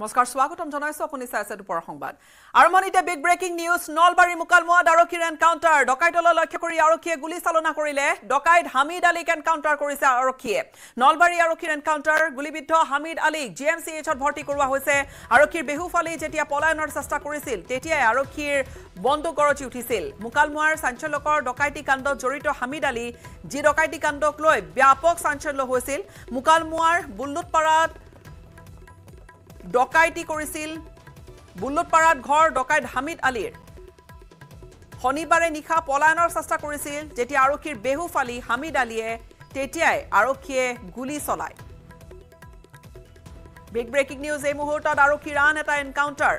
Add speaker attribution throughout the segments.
Speaker 1: নমস্কাৰ স্বাগতম জনাইছো আপুনি চাই আছে দুপৰ সংবাদ আৰম্ভণিতে বিগ ব্ৰেকিং নিউজ নলবাৰী মোকালমুৱাত আৰক্ষীৰ এনকাউণ্টাৰ ডকাইতলৈ লক্ষ্য কৰি আৰক্ষীয়ে গুলীচালনা কৰিলে ডকাইত হামিদ আলীক এনকাউণ্টাৰ কৰিছে আৰক্ষীয়ে নলবাৰী আৰক্ষীৰ এনকাউণ্টাৰ গুলীবিদ্ধ হামিদ আলীক জি এম চি এইচত ভৰ্তি কৰোৱা হৈছে আৰক্ষীৰ বিহুফ আলী যেতিয়া পলায়নৰ চেষ্টা কৰিছিল তেতিয়াই আৰক্ষীৰ বন্দুক গৰজি উঠিছিল মোকালমুৱাৰ চাঞ্চল্যকৰ ডকাইতি কাণ্ডত জড়িত হামিদ আলী যি ডকাইতি কাণ্ডক লৈ ব্যাপক চাঞ্চল্য হৈছিল মোকালমুৱাৰ বুল্লুটপাৰাত ডকাইতি কৰিছিল বুলুতপাৰাত ঘৰ ডকাইত হামিদ আলীৰ শনিবাৰে নিশা পলায়নৰ চেষ্টা কৰিছিল যেতিয়া আৰক্ষীৰ বেহু ফালি হামিদ আলীয়ে তেতিয়াই আৰক্ষীয়ে গুলী চলায় বিগ ব্ৰেকিং নিউজ এই মুহূৰ্তত আৰক্ষীৰ আন এটা এনকাউণ্টাৰ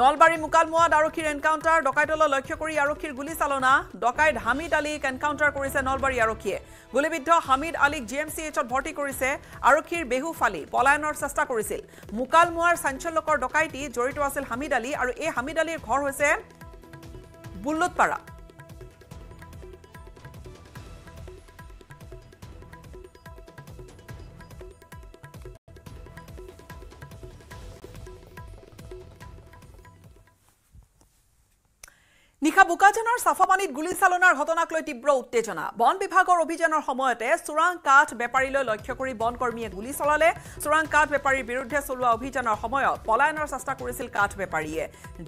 Speaker 1: নলবাৰী মোকালমুৱাত আৰক্ষীৰ এনকাউণ্টাৰ ডকাইতলৈ লক্ষ্য কৰি আৰক্ষীৰ গুলীচালনা ডকাইত হামিদ আলীক এনকাউণ্টাৰ কৰিছে নলবাৰী আৰক্ষীয়ে গুলিবিদ্ধ হামিদ আলীক জি এম চি এইচত ভৰ্তি কৰিছে আৰক্ষীৰ বেহু ফালি পলায়নৰ চেষ্টা কৰিছিল মুকালমুৱাৰ চাঞ্চল্যকৰ ডকাইতি জড়িত আছিল হামিদ আলী আৰু এই হামিদ আলীৰ ঘৰ হৈছে বুল্লুতপাৰা নিশা বোকাজানৰ চাফা পানীত গুলীচালনাৰ ঘটনাক লৈ তীব্ৰ উত্তেজনা বন বিভাগৰ অভিযানৰ সময়তে চোৰাং কাঠ বেপাৰীলৈ লক্ষ্য কৰি বন কৰ্মীয়ে গুলী চলালে চোৰাং কাঠ বেপাৰীৰ বিৰুদ্ধে চলোৱা অভিযানৰ সময়ত পলায়নৰ চেষ্টা কৰিছিল কাঠ বেপাৰীয়ে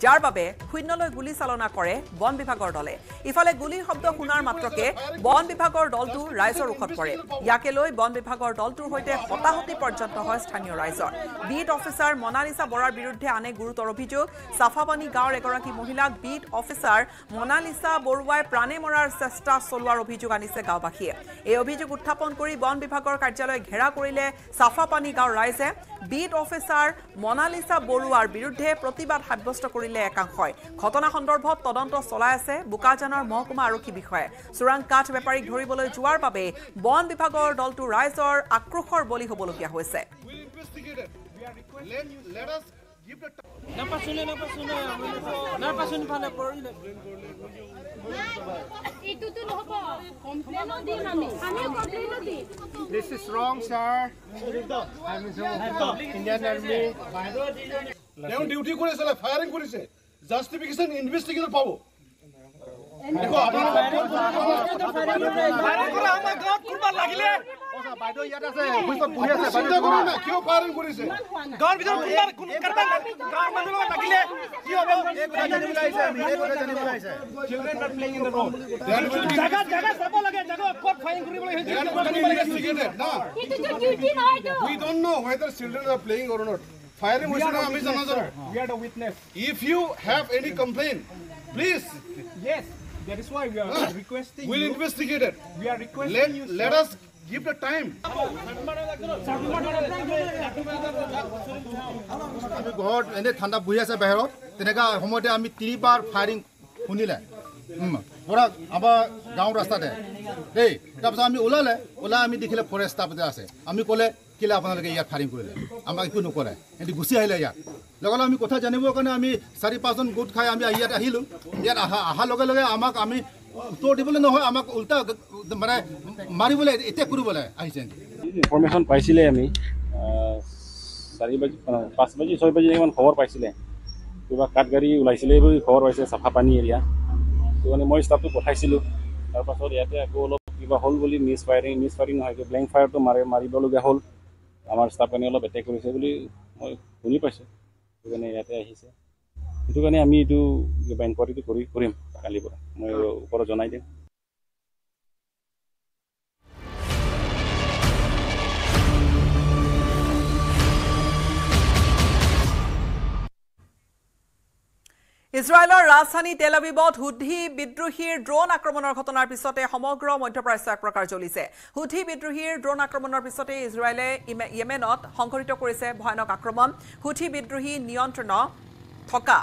Speaker 1: যাৰ বাবে শূন্যলৈ গুলীচালনা কৰে বন বিভাগৰ দলে ইফালে গুলীৰ শব্দ শুনাৰ মাত্ৰকে বন বিভাগৰ দলটো ৰাইজৰ ওখত পৰে ইয়াকে লৈ বন বিভাগৰ দলটোৰ সৈতে হতাহতি পৰ্যন্ত হয় স্থানীয় ৰাইজৰ বিট অফিচাৰ মনালিচা বৰাৰ বিৰুদ্ধে আনে গুৰুতৰ অভিযোগ চাফাপানী গাঁৱৰ এগৰাকী মহিলাক বিট অফিচাৰ পাহাৰ মনালিছা বৰুৱাই প্ৰাণে মৰাৰ চেষ্টা চলোৱাৰ অভিযোগ আনিছে গাঁওবাসীয়ে এই অভিযোগ উত্থাপন কৰি বন বিভাগৰ কাৰ্যালয় ঘেৰা কৰিলে চাফাপানী গাঁৱৰ ৰাইজে বিট অফিচাৰ মনালিছা বৰুৱাৰ বিৰুদ্ধে প্ৰতিবাদ সাব্যস্ত কৰিলে একাংশই ঘটনা সন্দৰ্ভত তদন্ত চলাই আছে বোকাজানৰ মহকুমা আৰক্ষী বিষয়াই চোৰাং কাঠ বেপাৰীক ধৰিবলৈ যোৱাৰ বাবে বন বিভাগৰ দলটো ৰাইজৰ আক্ৰোশৰ বলি হ'বলগীয়া হৈছে
Speaker 2: Let, let us This is wrong, sir. I'm so Indian Army. They are duty police. They are firing police. Justification investigation. Power. দেখো আমি জানা যাব if you have any complain please That is why we are ah, requesting. We'll you. investigate it. We are requesting. Let, you, let us give the time. আমি ঘৰত এনে ঠাণ্ডা বহি আছে বাহিৰত তেনেকুৱা সময়তে আমি তিনিবাৰ ফায়াৰিং শুনিলে পূৰা আমাৰ গাঁৱৰ ৰাস্তাতে দেই তাৰপিছত আমি ওলালে ওলাই আমি দেখিলে ফৰেষ্ট তাৰপিছত আছে আমি ক'লে কেলে আপোনালোকে ইয়াত ফাৰিং কৰিলে আমাক একো নকৰে সিহঁতি গুচি আহিলে ইয়াত লগে লগে আমি কথা জানিবৰ কাৰণে আমি চাৰি পাঁচজন গোট খাই আমি ইয়াত আহিলোঁ ইয়াত অহা অহাৰ লগে লগে আমাক আমি তোৰ দিবলৈ নহয় আমাক উল্টা
Speaker 3: মানে মাৰিবলৈ এতিয়া কৰিবলৈ আহিছে ইনফৰ্মেশ্যন পাইছিলে আমি চাৰি বাজি পাঁচ বাজি ছয় বাজি ইমান খবৰ পাইছিলে কিবা কাঠ গাড়ী ওলাইছিলে বুলি খবৰ পাইছিলে চাফা পানী এৰিয়া ত' মানে মই ষ্টাফটো পঠাইছিলোঁ তাৰপাছত ইয়াতে আকৌ অলপ কিবা হ'ল বুলি মিছ ফায়াৰিং মিছ ফায়াৰিং নহয় ব্লেংক ফায়াৰটো মাৰে মাৰিবলগীয়া হ'ল আমাৰ স্থাপনে অলপ এটেক কৰিছে বুলি মই শুনি পাইছোঁ সেইটো কাৰণে ইয়াতে আহিছে সেইটো কাৰণে আমি এইটো বেংকত এইটো কৰি কৰিম কালিৰ পৰা মই ওপৰত জনাই দিম
Speaker 1: ইজৰাইলৰ ৰাজধানী তেল আবিবত হুদ্ধি বিদ্ৰোহীৰ ড্ৰোন আক্ৰমণৰ ঘটনাৰ পিছতে সমগ্ৰ মধ্যপ্ৰাচ্য এক প্ৰকাৰ জ্বলিছে হুদ্ধি বিদ্ৰোহীৰ ড্ৰোন আক্ৰমণৰ পিছতে ইজৰাইলে য়েমেনত সংঘটিত কৰিছে ভয়ানক আক্ৰমণ হুদ্ধি বিদ্ৰোহী নিয়ন্ত্ৰণ থকা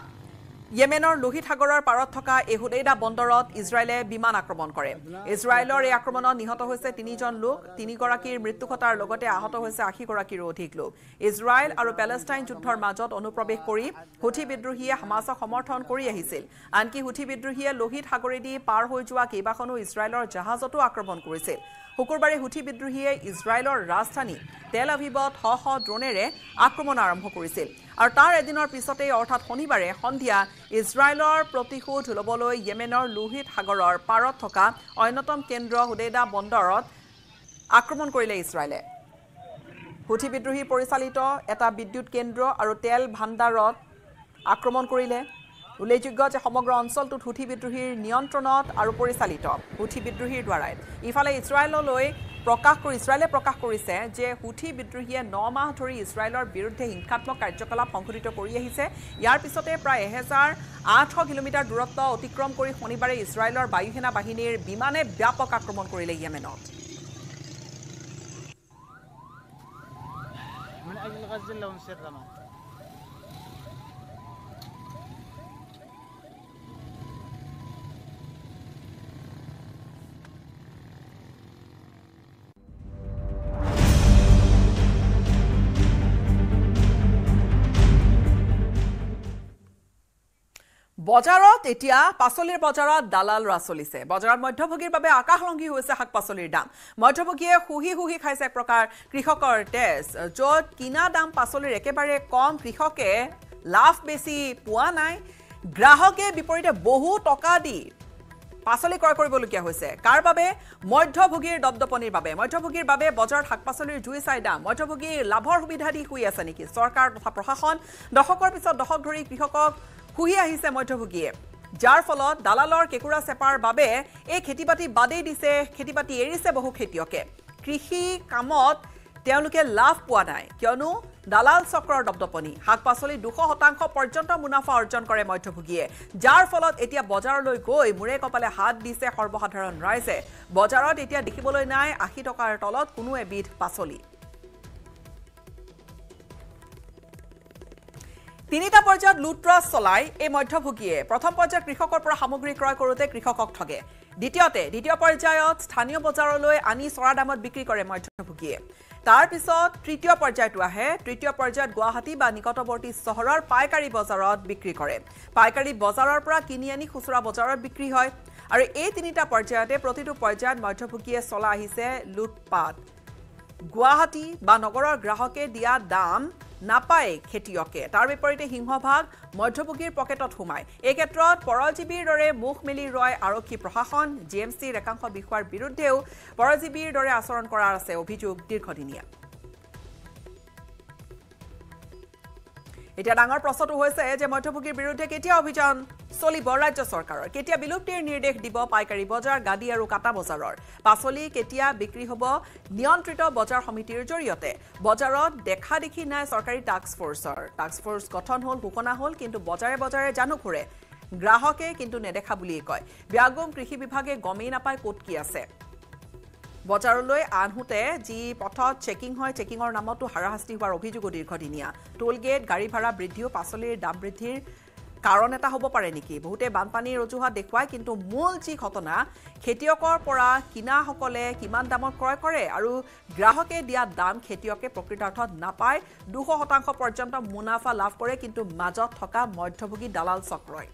Speaker 1: য়েমেনৰ লোহিতসাগৰৰ পাৰত থকা এই হুদেইদা বন্দৰত ইজৰাইলে বিমান আক্ৰমণ কৰে ইজৰাইলৰ এই আক্ৰমণত নিহত হৈছে তিনিজন লোক তিনিগৰাকীৰ মৃত্যু ঘটাৰ লগতে আহত হৈছে আশীগৰাকীৰো অধিক লোক ইজৰাইল আৰু পেলেষ্টাইন যুদ্ধৰ মাজত অনুপ্ৰৱেশ কৰি হুথি বিদ্ৰোহীয়ে হামাছক সমৰ্থন কৰি আহিছিল আনকি হুথি বিদ্ৰোহীয়ে লোহিত সাগৰেদি পাৰ হৈ যোৱা কেইবাখনো ইজৰাইলৰ জাহাজতো আক্ৰমণ কৰিছিল শুকুৰবাৰে হুথি বিদ্ৰোহীয়ে ইজৰাইলৰ ৰাজধানী তেল আভিবত শ শ ড্ৰোনেৰে আক্ৰমণ আৰম্ভ কৰিছিল আৰু তাৰ এদিনৰ পিছতেই অৰ্থাৎ শনিবাৰে সন্ধিয়া ইজৰাইলৰ প্ৰতিশোধ ল'বলৈ য়েমেনৰ লোহিত সাগৰৰ পাৰত থকা অন্যতম কেন্দ্ৰ হুদেদা বন্দৰত আক্ৰমণ কৰিলে ইজৰাইলে হুথি বিদ্ৰোহী পৰিচালিত এটা বিদ্যুৎ কেন্দ্ৰ আৰু তেল ভাণ্ডাৰত আক্ৰমণ কৰিলে উল্লেখযোগ্য যে সমগ্ৰ অঞ্চলটোত হুথি বিদ্ৰোহীৰ নিয়ন্ত্ৰণত আৰু পৰিচালিত হুথি বিদ্ৰোহীৰ দ্বাৰাই ইফালে ইছৰাইললৈ প্ৰকাশ কৰি ইছৰাইলে প্ৰকাশ কৰিছে যে হুথি বিদ্ৰোহীয়ে ন মাহ ধৰি ইছৰাইলৰ বিৰুদ্ধে হিংসাত্মক কাৰ্যকলাপ সংঘটিত কৰি আহিছে ইয়াৰ পিছতে প্ৰায় এহেজাৰ আঠশ কিলোমিটাৰ দূৰত্ব অতিক্ৰম কৰি শনিবাৰে ইছৰাইলৰ বায়ুসেনা বাহিনীৰ বিমানে ব্যাপক আক্ৰমণ কৰিলে ইয়েমেনত
Speaker 2: من اجل غزه لو مسرمه
Speaker 1: বজাৰত এতিয়া পাচলিৰ বজাৰত দালাল ৰা চলিছে বজাৰত মধ্যভোগীৰ বাবে আকাশলংঘী হৈছে শাক পাচলিৰ দাম মধ্যভোগীয়ে শুহি শুহি খাইছে এক প্ৰকাৰ কৃষকৰ তেজ য'ত কিনা দাম পাচলিৰ একেবাৰে কম কৃষকে লাভ বেছি পোৱা নাই গ্ৰাহকে বিপৰীতে বহু টকা দি পাচলি ক্ৰয় কৰিবলগীয়া হৈছে কাৰ বাবে মধ্যভোগীৰ দপদপনিৰ বাবে মধ্যভোগীৰ বাবে বজাৰত শাক পাচলিৰ জুই চাই দাম মধ্যভোগীৰ লাভৰ সুবিধা দি শুই আছে নেকি চৰকাৰ তথা প্ৰশাসন দশকৰ পিছত দশক ধৰি কৃষকক খুহি আহিছে মধ্যভোগীয়ে যাৰ ফলত দালালৰ কেঁকুৰা চেপাৰ বাবে এই খেতি বাতি বাদেই দিছে খেতি বাতি এৰিছে বহু খেতিয়কে কৃষি কামত তেওঁলোকে লাভ পোৱা নাই কিয়নো দালাল চক্ৰৰ দপদপনি শাক পাচলিৰ দুশ শতাংশ পৰ্যন্ত মুনাফা অৰ্জন কৰে মধ্যভোগীয়ে যাৰ ফলত এতিয়া বজাৰলৈ গৈ মূৰে কপালে হাত দিছে সৰ্বসাধাৰণ ৰাইজে বজাৰত এতিয়া দেখিবলৈ নাই আশী টকাৰ তলত কোনো এবিধ পাচলি তিনিটা পৰ্যায়ত লুটৰাজ চলাই এই মধ্যভোগীয়ে প্ৰথম পৰ্যায়ত কৃষকৰ পৰা সামগ্ৰী ক্ৰয় কৰোঁতে কৃষকক ঠগে দ্বিতীয়তে দ্বিতীয় পৰ্যায়ত স্থানীয় বজাৰলৈ আনি চৰা দামত বিক্ৰী কৰে মধ্যভোগীয়ে তাৰপিছত তৃতীয় পৰ্যায়টো আহে তৃতীয় পৰ্যায়ত গুৱাহাটী বা নিকটৱৰ্তী চহৰৰ পাইকাৰী বজাৰত বিক্ৰী কৰে পাইকাৰী বজাৰৰ পৰা কিনি আনি খুচুৰা বজাৰত বিক্ৰী হয় আৰু এই তিনিটা পৰ্যায়তে প্ৰতিটো পৰ্যায়ত মধ্যভোগীয়ে চলাই আহিছে লুটপাত গুৱাহাটী বা নগৰৰ গ্ৰাহকে দিয়া দাম নাপায় খেতিয়কে তাৰ বিপৰীতে সিংহভাগ মধ্যভোগীৰ পকেটত সোমায় এই ক্ষেত্ৰত পৰজীৱীৰ দৰে মুখ মেলি ৰয় আৰক্ষী প্ৰশাসন জি এম চিৰ একাংশ বিষয়াৰ বিৰুদ্ধেও পৰজীৱীৰ দৰে আচৰণ কৰাৰ আছে অভিযোগ দীৰ্ঘদিনীয়া এতিয়া ডাঙৰ প্ৰশ্নটো হৈছে যে মধ্যভোগীৰ বিৰুদ্ধে কেতিয়া অভিযান চলিব ৰাজ্য চৰকাৰৰ কেতিয়া বিলুপ্তিৰ নিৰ্দেশ দিব পাইকাৰী বজাৰ গাদী আৰু কাটা বজাৰৰ পাচলি কেতিয়া বিক্ৰী হ'ব নিয়ন্ত্ৰিত বজাৰ সমিতিৰ জৰিয়তে বজাৰত দেখা দেখি নাই চৰকাৰী টাস্ক ফ'ৰ্চৰ টাস্ক টাস্কফৰ্চ গঠন হ'ল ঘোষণা হ'ল কিন্তু বজাৰে বজাৰে জানো ঘূৰে গ্ৰাহকে কিন্তু নেদেখা বুলিয়েই কয় ব্যাগম কৃষি বিভাগে গমেই নাপায় ক'ত কি আছে বজাৰলৈ আনহোতে যি পথত চেকিং হয় চেকিঙৰ নামতো হাৰাশাস্তি হোৱাৰ অভিযোগো দীৰ্ঘদিনীয়া টোল গেট গাড়ী ভাড়া বৃদ্ধিও পাচলিৰ দাম বৃদ্ধিৰ কাৰণ এটা হ'ব পাৰে নেকি বহুতে বানপানীৰ অজুহাত দেখুৱায় কিন্তু মূল যি ঘটনা খেতিয়কৰ পৰা কিনা কিনাসকলে কিমান দামত ক্ৰয় কৰে আৰু গ্ৰাহকে দিয়া দাম খেতিয়কে প্ৰকৃতাৰ্থত নাপায় দুশ শতাংশ পৰ্যন্ত মুনাফা লাভ কৰে কিন্তু মাজত থকা মধ্যভোগী দালাল চক্ৰই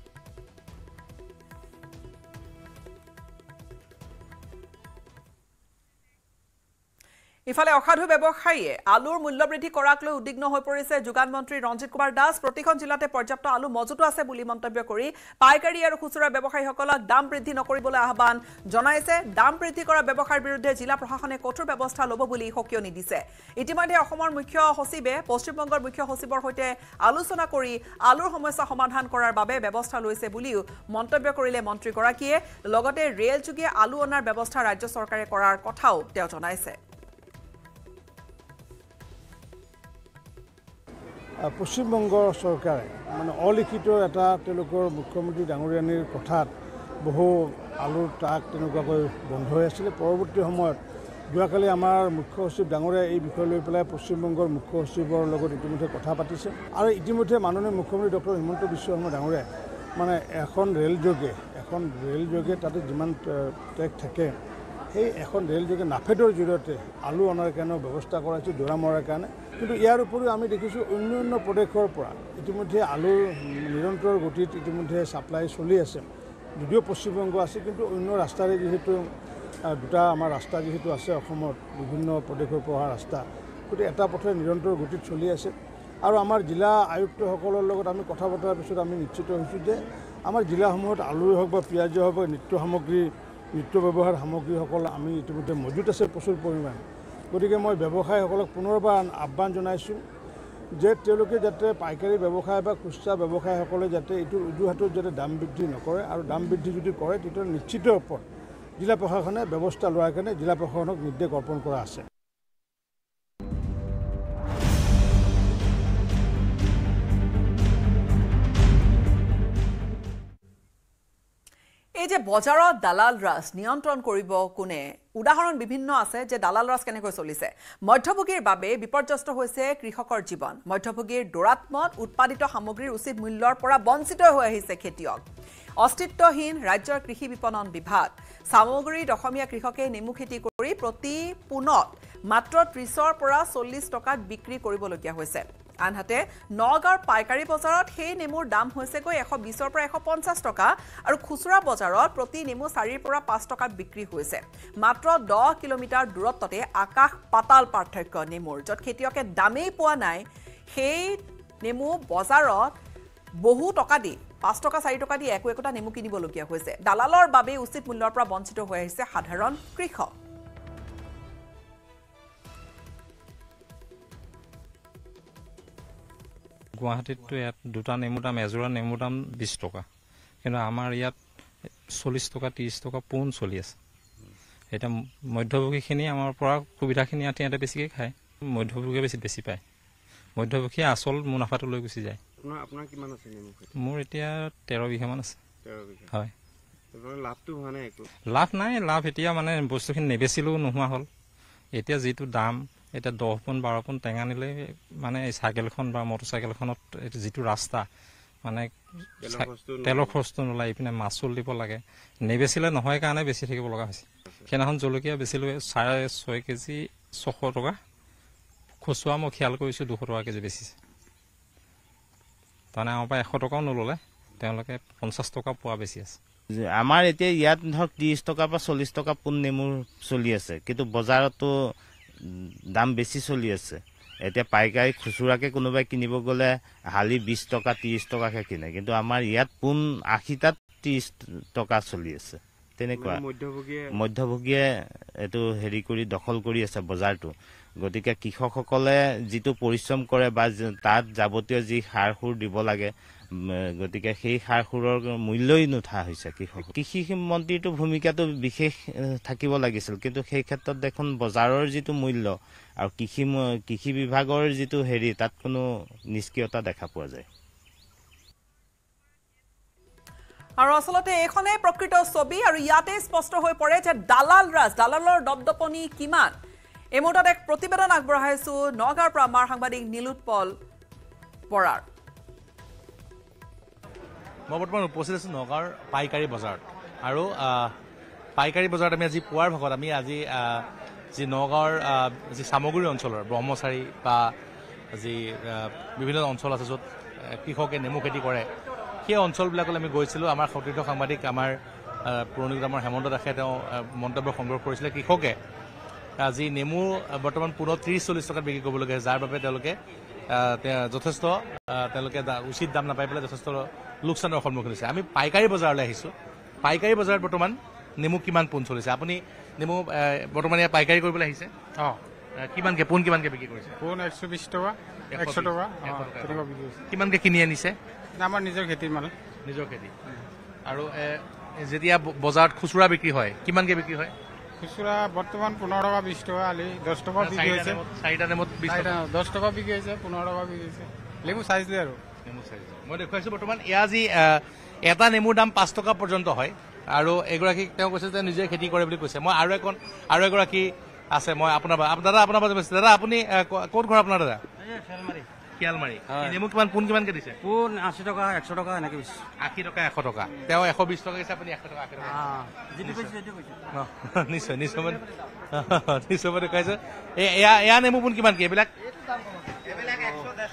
Speaker 1: ইফালে অসাধু ব্যৱসায়ীয়ে আলুৰ মূল্যবৃদ্ধি কৰাক লৈ উদ্বিগ্ন হৈ পৰিছে যোগান মন্ত্ৰী ৰঞ্জিত কুমাৰ দাস প্ৰতিখন জিলাতে পৰ্যাপ্ত আলু মজুতো আছে বুলি মন্তব্য কৰি পাইকাৰী আৰু খুচুৰা ব্যৱসায়ীসকলক দাম বৃদ্ধি নকৰিবলৈ আহ্বান জনাইছে দাম বৃদ্ধি কৰা ব্যৱসায়ৰ বিৰুদ্ধে জিলা প্ৰশাসনে কঠোৰ ব্যৱস্থা ল'ব বুলি সকিয়নি দিছে ইতিমধ্যে অসমৰ মুখ্য সচিবে পশ্চিমবংগৰ মুখ্য সচিবৰ সৈতে আলোচনা কৰি আলুৰ সমস্যা সমাধান কৰাৰ বাবে ব্যৱস্থা লৈছে বুলিও মন্তব্য কৰিলে মন্ত্ৰীগৰাকীয়ে লগতে ৰেলযোগে আলু অনাৰ ব্যৱস্থা ৰাজ্য চৰকাৰে কৰাৰ কথাও তেওঁ জনাইছে
Speaker 2: পশ্চিমবংগ চৰকাৰে মানে অলিখিত এটা তেওঁলোকৰ মুখ্যমন্ত্ৰী ডাঙৰীয়ানীৰ কথাত বহু আলুৰ ট্ৰাক তেনেকুৱাকৈ বন্ধ হৈ আছিলে পৰৱৰ্তী সময়ত যোৱাকালি আমাৰ মুখ্য সচিব ডাঙৰীয়া এই বিষয় লৈ পেলাই পশ্চিমবংগৰ মুখ্য সচিবৰ লগত ইতিমধ্যে কথা পাতিছে আৰু ইতিমধ্যে মাননীয় মুখ্যমন্ত্ৰী ডক্টৰ হিমন্ত বিশ্ব শৰ্মা ডাঙৰীয়াই মানে এখন যোগে এখন ৰেলযোগে তাতে যিমান ট্ৰেক থাকে সেই এখন যোগে নাফেদৰ জৰিয়তে আলু অনাৰ কাৰণেও ব্যৱস্থা কৰাইছে দৌৰা মৰাৰ কাৰণে কিন্তু ইয়াৰ উপৰিও আমি দেখিছোঁ অন্য অন্য প্ৰদেশৰ পৰা ইতিমধ্যে আলুৰ নিৰন্তৰ গতিত ইতিমধ্যে ছাপ্লাই চলি আছে যদিও পশ্চিমবংগ আছে কিন্তু অন্য ৰাস্তাৰে যিহেতু দুটা আমাৰ ৰাস্তা যিহেতু আছে অসমত বিভিন্ন প্ৰদেশৰ পৰা অহা ৰাস্তা গতিকে এটা পথে নিৰন্তৰ গতিত চলি আছে আৰু আমাৰ জিলা আয়ুক্তসকলৰ লগত আমি কথা পতাৰ পিছত আমি নিশ্চিত হৈছোঁ যে আমাৰ জিলাসমূহত আলুৱে হওক বা পিঁয়াজে হওক বা নিত্য সামগ্ৰী নিত্য ব্যৱহাৰ সামগ্ৰীসকল আমি ইতিমধ্যে মজুত আছে প্ৰচুৰ পৰিমাণে গতিকে মই ব্যৱসায়ীসকলক পুনৰবাৰ আহ্বান জনাইছোঁ যে তেওঁলোকে যাতে পাইকাৰী ব্যৱসায় বা খুচুৰা ব্যৱসায়ীসকলে যাতে এইটো উজুহাতত যাতে দাম বৃদ্ধি নকৰে আৰু দাম বৃদ্ধি যদি কৰে তেতিয়া নিশ্চিত ওপৰত জিলা প্ৰশাসনে ব্যৱস্থা লোৱাৰ কাৰণে জিলা প্ৰশাসনক নিৰ্দেশ অৰ্পণ কৰা আছে
Speaker 1: যে বজাৰত দালাল ৰাজ নিয়ন্ত্ৰণ কৰিব কোনে উদাহৰণ বিভিন্ন আছে যে দালাল ৰাজ কেনেকৈ চলিছে মধ্যভোগীৰ বাবে বিপৰ্যস্ত হৈছে কৃষকৰ জীৱন মধ্যভোগীৰ দৌৰাত্মত উৎপাদিত সামগ্ৰীৰ উচিত মূল্যৰ পৰা বঞ্চিত হৈ আহিছে খেতিয়ক অস্তিত্বহীন ৰাজ্যৰ কৃষি বিপণন বিভাগ সামগ্ৰীত অসমীয়া কৃষকে নেমু খেতি কৰি প্ৰতি পোনত মাত্ৰ ত্ৰিছৰ পৰা চল্লিছ টকাত বিক্ৰী কৰিবলগীয়া হৈছে আনহাতে নগাঁৱৰ পাইকাৰী বজাৰত সেই নেমুৰ দাম হৈছেগৈ এশ বিছৰ পৰা এশ পঞ্চাছ টকা আৰু খুচুৰা বজাৰত প্ৰতি নেমু চাৰিৰ পৰা পাঁচ টকাত বিক্ৰী হৈছে মাত্ৰ দহ কিলোমিটাৰ দূৰত্বতে আকাশ পাতাল পাৰ্থক্য নেমুৰ য'ত খেতিয়কে দামেই পোৱা নাই সেই নেমু বজাৰত বহু টকা দি পাঁচ টকা চাৰি টকা দি একো একোটা নেমু কিনিবলগীয়া হৈছে দালালৰ বাবেই উচিত মূল্যৰ পৰা বঞ্চিত হৈ আহিছে সাধাৰণ কৃষক
Speaker 3: গুৱাহাটীততো ইয়াত দুটা নেমু দাম এযোৰা নেমু দাম বিছ টকা কিন্তু আমাৰ ইয়াত চল্লিছ টকা ত্ৰিছ টকা পোন চলি আছে এতিয়া মধ্যভোগীখিনি আমাৰ পৰা সুবিধাখিনি ইয়াত ইয়াতে বেছিকৈ খায় মধ্যভোগীয়ে বেছি বেছি পায় মধ্যভোগীয়ে আচল মুনাফাটো লৈ গুচি যায় মোৰ এতিয়া তেৰ বিঘামান আছে হয় লাভ নাই লাভ এতিয়া মানে বস্তুখিনি নেবেচিলেও নোহোৱা হ'ল এতিয়া যিটো দাম এতিয়া দহ পোন বাৰ পোণ টেঙা নিলে মানে এই চাইকেলখন বা মটৰ চাইকেলখনত যিটো ৰাস্তা মানে তেলৰ খৰচটো নোলায় ইপিনে মাচুল দিব লাগে নেবেচিলে নহয় কাৰণে বেছি থাকিব লগা হৈছে সেইদিনাখন জলকীয়া বেছি লৈ চাৰে ছয় কেজি ছশ টকা খুচুৰা মই খিয়াল কৰিছোঁ দুশ টকা কেজি বেচিছে তাৰমানে আমাৰ পৰা এশ টকাও নল'লে তেওঁলোকে পঞ্চাছ টকা পোৱা বেছি আছে
Speaker 2: আমাৰ এতিয়া ইয়াত ধৰক ত্ৰিছ টকা বা চল্লিছ টকা পোন নেমুৰ চলি আছে কিন্তু বজাৰতো দাম বেছি চলি আছে এতিয়া পাইকাৰী খুচুৰাকৈ কোনোবাই কিনিব গ'লে শালি বিছ টকা ত্ৰিছ টকাকে কিনে কিন্তু আমাৰ ইয়াত পোন আশীটাত ত্ৰিছ টকা চলি আছে তেনেকুৱা মধ্যভোগীয়ে এইটো হেৰি কৰি দখল কৰি আছে বজাৰটো গতিকে কৃষকসকলে যিটো পৰিশ্ৰম কৰে বা তাত যাৱতীয় যি সাৰ সুৰ দিব লাগে গতিকে সেই সাৰ সুৰৰ মূল্যই নুঠা হৈছে কৃষক কৃষি মন্ত্ৰীটো ভূমিকাটো বিশেষ থাকিব লাগিছিল কিন্তু সেই ক্ষেত্ৰত দেখোন বজাৰৰ যিটো মূল্য আৰু কৃষি কৃষি বিভাগৰ যিটো হেৰি তাত কোনো নিষ্ক্ৰিয়তা দেখা পোৱা যায়
Speaker 1: আৰু আচলতে এইখনেই প্ৰকৃত ছবি আৰু ইয়াতে স্পষ্ট হৈ পৰে যে দালাল ৰাজ দালালৰ দপদপনি কিমান এই মুহূৰ্তত এক প্ৰতিবেদন আগবঢ়াইছোঁ নগাঁৱৰ পৰা আমাৰ সাংবাদিক নীলোৎপল বৰাৰ
Speaker 3: মই বৰ্তমান উপস্থিত আছোঁ নগাঁৱৰ পাইকাৰী বজাৰত আৰু পাইকাৰী বজাৰত আমি আজি পুৱাৰ ভাগত আমি আজি যি নগাঁৱৰ যি চামগুৰি অঞ্চলৰ ব্ৰহ্মচাৰী বা যি বিভিন্ন অঞ্চল আছে য'ত কৃষকে নেমু খেতি কৰে সেই অঞ্চলবিলাকলৈ আমি গৈছিলোঁ আমাৰ সতীৰ্থ সাংবাদিক আমাৰ পুৰণি আমাৰ হেমন্ত দাসে তেওঁ মন্তব্য সংগ্ৰহ কৰিছিলে কৃষকে যি নেমু বৰ্তমান পুনৰ ত্ৰিছ চল্লিছ টকাত বিক্ৰী কৰিবলগীয়া হৈছে যাৰ বাবে তেওঁলোকে যথেষ্ট তেওঁলোকে উচিত দাম নাপাই পেলাই যথেষ্ট লোকচানৰ সন্মুখীন হৈছে আমি পাইকাৰী বজাৰলৈ আহিছোঁ পাইকাৰী বজাৰত বৰ্তমান নেমু কিমান পোন চলিছে আপুনি নেমু বৰ্তমান ইয়াত পাইকাৰী কৰিবলৈ আহিছে অঁ কিমানকৈ পোন কিমানকৈ বিক্ৰী কৰিছে পোন এশ বিছ টকা এশ টকা কিমানকৈ কিনি আনিছে আমাৰ নিজৰ খেতিৰ মানে নিজৰ খেতি আৰু যেতিয়া বজাৰত খুচুৰা বিক্ৰী হয় কিমানকৈ বিক্ৰী হয় খুচুৰা বৰ্তমান পোন্ধৰ টকা বিছ টকা আলি দহ টকা বিক্ৰী হৈছে চাৰিটা নেমুত দহ টকা বিক্ৰী হৈছে পোন্ধৰ টকা বিক্ৰী হৈছে লেমু চাইজ লৈ আৰু মই দেখুৱাইছোঁ বৰ্তমান ইয়াৰ যি এটা নেমুৰ দাম পাঁচ টকা পৰ্যন্ত হয় আৰু এগৰাকীক তেওঁ কৈছে যে নিজে খেতি কৰে বুলি কৈছে মই আৰু এখন আৰু এগৰাকী আছে মই আপোনাৰ পৰা দাদা আপোনাৰ পৰা দাদা আপুনি ক'ত ঘৰ আপোনাৰ দাদা এয়া নেমু পোন কিমানকে এইবিলাক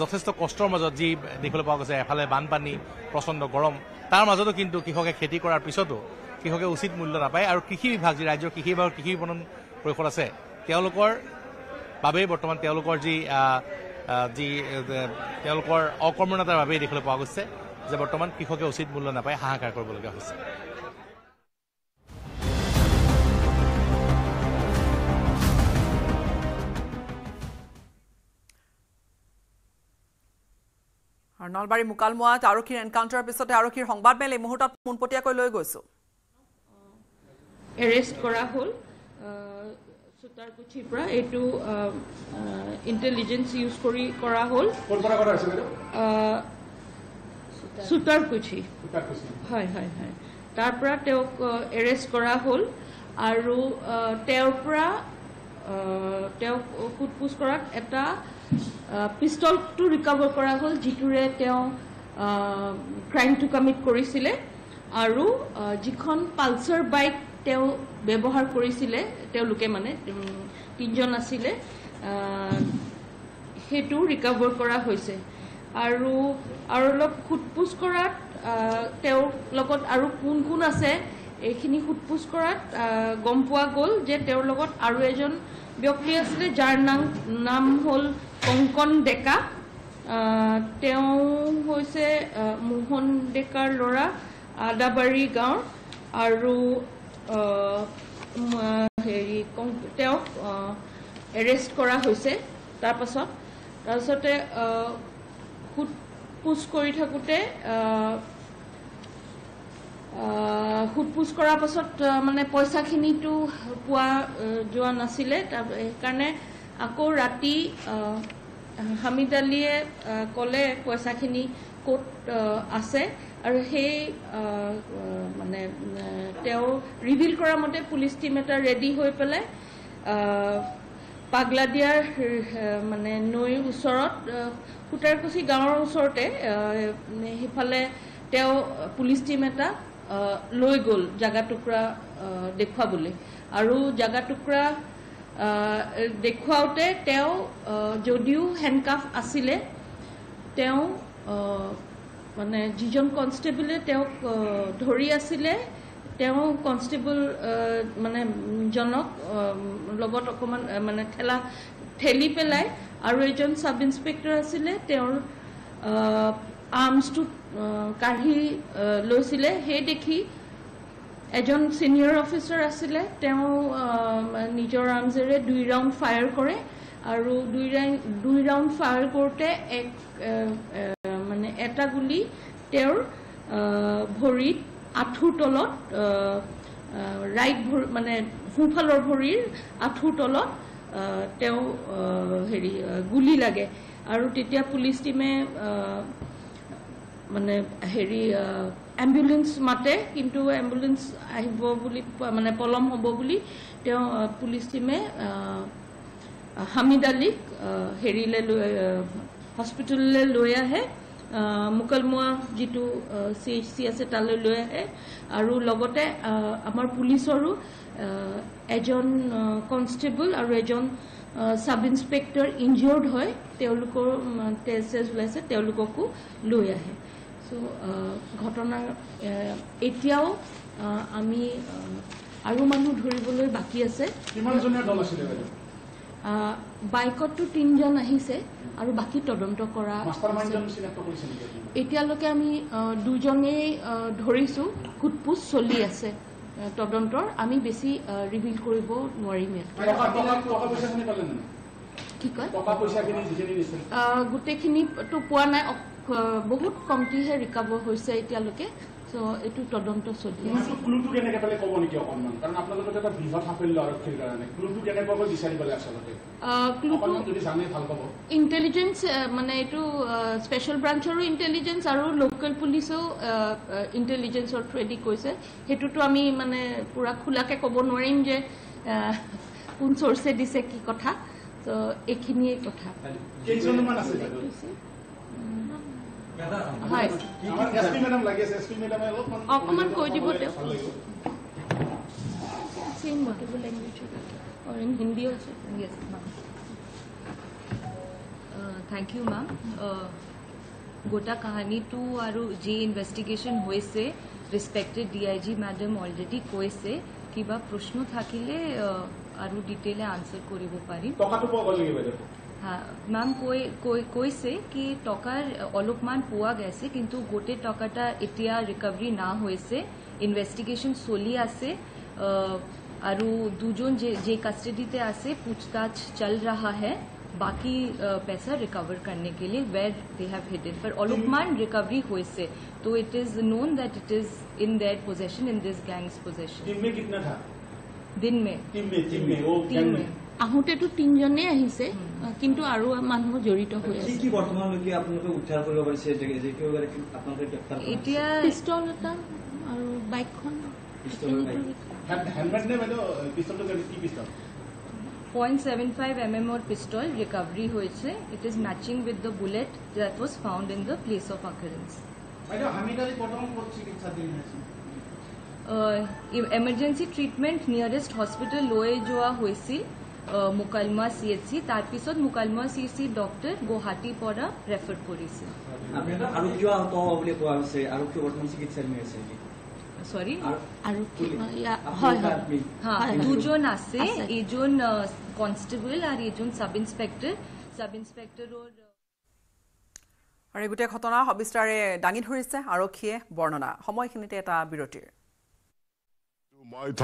Speaker 3: যথেষ্ট কষ্টৰ মাজত যি দেখিবলৈ পোৱা গৈছে এফালে বানপানী প্ৰচণ্ড গৰম তাৰ মাজতো কিন্তু কৃষকে খেতি কৰাৰ পিছতো কৃষকে উচিত মূল্য নাপায় আৰু কৃষি বিভাগ যি ৰাজ্যৰ কৃষি বিভাগৰ কৃষি বিপণন পৰিষদ আছে তেওঁলোকৰ বাবেই বৰ্তমান তেওঁলোকৰ যি যি তেওঁলোকৰ অকৰ্মণতাৰ বাবেই দেখিবলৈ পোৱা গৈছে যে বৰ্তমান কৃষকে উচিত মূল্য নাপায় হাহাকাৰ কৰিবলগীয়া হৈছে
Speaker 1: নলবাৰী মুকালমুৱাত আৰক্ষীৰ এনকাউণ্টাৰৰ পিছতে আৰক্ষীৰ সংবাদমেল এই মুহূৰ্তত পোনপটীয়াকৈ লৈ গৈছো এৰেষ্ট কৰা হ'ল
Speaker 4: সূতাৰকুঠিৰ পৰা এইটো ইণ্টেলিজেঞ্চ ইউজ কৰি কৰা হ'ল সূতাৰকুঠি হয় হয় হয় তাৰ পৰা তেওঁক এৰেষ্ট কৰা হ'ল আৰু তেওঁৰ পৰা তেওঁক সোধ পোছ কৰাত এটা পিষ্টলটো ৰিকভাৰ কৰা হ'ল যিটোৰে তেওঁ ক্ৰাইমটো কমিট কৰিছিলে আৰু যিখন পালচাৰ বাইক তেওঁ ব্যৱহাৰ কৰিছিলে তেওঁলোকে মানে তিনিজন আছিলে সেইটো ৰিকভাৰ কৰা হৈছে আৰু আৰু অলপ সোধ পোছ কৰাত তেওঁৰ লগত আৰু কোন কোন আছে এইখিনি সোধ পোছ কৰাত গম পোৱা গ'ল যে তেওঁৰ লগত আৰু এজন ব্যক্তি আছিলে যাৰ নাম নাম হ'ল কংকন ডেকা তেওঁ হৈছে মোহন ডেকাৰ ল'ৰা আদাবাৰী গাঁৱৰ আৰু হেৰি তেওঁক এৰেষ্ট কৰা হৈছে তাৰপাছত তাৰপিছতে সোধ পোছ কৰি থাকোঁতে সোধ সোধপোচ কৰাৰ পাছত মানে পইচাখিনিতো পোৱা যোৱা নাছিলে সেইকাৰণে আকৌ ৰাতি হামিদ আলিয়ে ক'লে পইচাখিনি ক'ত আছে আৰু সেই মানে তেওঁ ৰিভিল কৰা মতে পুলিচ টীম এটা ৰেডি হৈ পেলাই পাগলাদিয়াৰ মানে নৈৰ ওচৰত সূতাৰকুছি গাঁৱৰ ওচৰতে সিফালে তেওঁ পুলিচ টীম এটা লৈ গ'ল জাগা টুকুৰা দেখুৱাবলৈ আৰু জাগা টুকুৰা দেখুৱাওঁতে তেওঁ যদিও হেণ্ডকাফ আছিলে তেওঁ মানে যিজন কনষ্টেবলে তেওঁক ধৰি আছিলে তেওঁ কনষ্টেবল মানে জনক লগত অকণমান মানে ঠেলা ঠেলি পেলাই আৰু এজন চাব ইনস্পেক্টৰ আছিলে তেওঁৰ আৰ্মছটোত কাঢ়ি লৈছিলে সেই দেখি এজন ছিনিয়ৰ অফিচাৰ আছিলে তেওঁ নিজৰ আৰ্মজেৰে দুই ৰাউণ্ড ফায়াৰ কৰে আৰু দুই দুই ৰাউণ্ড ফায়াৰ কৰোঁতে এক মানে এটা গুলি তেওঁৰ ভৰিত আঁঠুৰ তলত ৰাইট ভৰি মানে সোঁফালৰ ভৰিৰ আঁঠুৰ তলত তেওঁ হেৰি গুলি লাগে আৰু তেতিয়া পুলিচ টীমে মানে হেৰি এম্বুলেঞ্চ মাতে কিন্তু এম্বুলেঞ্চ আহিব বুলি মানে পলম হ'ব বুলি তেওঁ পুলিচ টীমে হামিদ আলিক হেৰিলৈ লৈ হস্পিটেললৈ লৈ আহে মুকালমুৱা যিটো চি এইচ চি আছে তালৈ লৈ আহে আৰু লগতে আমাৰ পুলিচৰো এজন কনষ্টেবল আৰু এজন ছাব ইন্সপেক্টৰ ইঞ্জিয়ৰ্ড হয় তেওঁলোকৰ টেষ্ট চেষ্ট ওলাইছে তেওঁলোককো লৈ আহে Uh, ঘটনাৰ এতিয়াও আমি আৰু মানুহ ধৰিবলৈ বাকী আছে বাইকততো তিনিজন আহিছে আৰু বাকী তদন্ত কৰা এতিয়ালৈকে আমি দুজনেই ধৰিছো কুটপোচ চলি আছে তদন্তৰ আমি বেছি ৰিভিল কৰিব নোৱাৰিম কি কয় গোটেইখিনিতো পোৱা নাই বহুত কমটিহে ৰিকভাৰ হৈছে এতিয়ালৈকে চ' এইটো তদন্ত চলি ইণ্টেলিজেঞ্চ মানে এইটো স্পেচিয়েল ব্ৰাঞ্চৰো ইণ্টেলিজেঞ্চ আৰু লোকেল পুলিচেও ইণ্টেলিজেঞ্চৰ থ্ৰুৱেদি কৈছে সেইটোতো আমি মানে পুৰা খোলাকৈ ক'ব নোৱাৰিম যে কোন চৰ্চে দিছে কি কথা ত' এইখিনিয়ে কথা
Speaker 3: থেংক ইউ মেম
Speaker 5: গোটা কাহিনীটো আৰু যি ইনভেষ্টিগেশ্যন হৈছে respected D I G madam already কৈছে কিবা প্ৰশ্ন থাকিলে আৰু ডিটেইলে আনচাৰ কৰিব পাৰিম মম কোই কোই কোই সে কি টকার অলুকমান পোয়া গাসে কিন্তু গটে টকাটা এতিয়া রিকভারি না হয়েছে ইনভেস্টিগেশন সলি আসে আরু দুজন যে যে কাস্টডি তে আছে পুচকাজ চল রাহা হ বাকি पैसा रिकवर करने के लिए वे दे हैव हिटेड फॉर অলুকমান रिकवरी হয়েছে তো it is known that it is in their possession in this gang possession ই মে কিতনা থা দিন মে দিন মে আহোঁতেতো তিনজনে আহিছে কিন্তু আৰু মানুহ
Speaker 4: জড়িত হৈ আছে কি
Speaker 2: বৰ্তমানলৈকে আপোনালোকে উদ্ধাৰ কৰিব পাৰিছে এতিয়া
Speaker 5: পিষ্টল এটা আৰু বাইকখন পইণ্ট ছেভেন ফাইভ এম এমৰ পিষ্টল ৰিকভাৰী হৈছে it is matching with the bullet that was found in the place of occurrence বাইদেউ আমি কালি প্ৰথম চিকিৎসা দিন আছিল এমাৰজেঞ্চি ট্ৰিটমেণ্ট নিয়াৰেষ্ট হস্পিটেল লৈ যোৱা হৈছিল মুকালমা চি এইচ চি তাৰপিছত পিছত চি এইচ চি ডক্টৰ গুৱাহাটীৰ পৰা ৰেফাৰ কৰিছিল দুজন আছে এজন কনষ্টেবল আৰু এজন চাব ইনচপেক্টৰ চাব ইনচপেক্টৰৰ
Speaker 1: আৰু এই গোটেই ঘটনা সবিস্তাৰে দাঙি ধৰিছে আৰক্ষীয়ে বৰ্ণনা সময়খিনিতে এটা বিৰতিৰ My time.